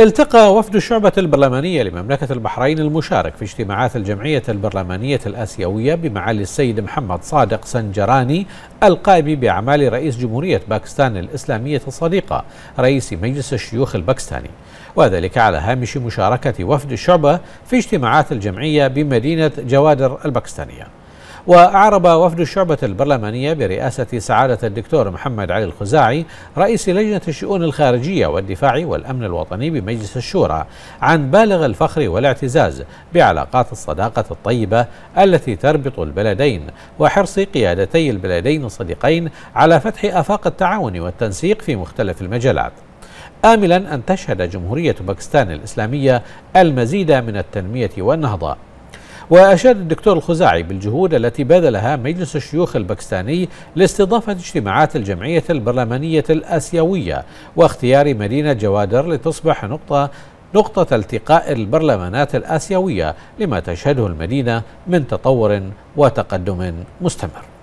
التقى وفد الشعبة البرلمانية لمملكة البحرين المشارك في اجتماعات الجمعية البرلمانية الآسيوية بمعالي السيد محمد صادق سنجراني القائم بأعمال رئيس جمهورية باكستان الإسلامية الصديقة رئيس مجلس الشيوخ الباكستاني وذلك على هامش مشاركة وفد الشعبة في اجتماعات الجمعية بمدينة جوادر الباكستانية وأعرب وفد الشعبة البرلمانية برئاسة سعادة الدكتور محمد علي الخزاعي رئيس لجنة الشؤون الخارجية والدفاع والأمن الوطني بمجلس الشورى عن بالغ الفخر والاعتزاز بعلاقات الصداقة الطيبة التي تربط البلدين وحرص قيادتي البلدين الصديقين على فتح آفاق التعاون والتنسيق في مختلف المجالات آملا أن تشهد جمهورية باكستان الإسلامية المزيد من التنمية والنهضة وأشاد الدكتور الخزاعي بالجهود التي بذلها مجلس الشيوخ الباكستاني لاستضافة اجتماعات الجمعية البرلمانية الآسيوية واختيار مدينة جوادر لتصبح نقطة نقطة التقاء البرلمانات الآسيوية لما تشهده المدينة من تطور وتقدم مستمر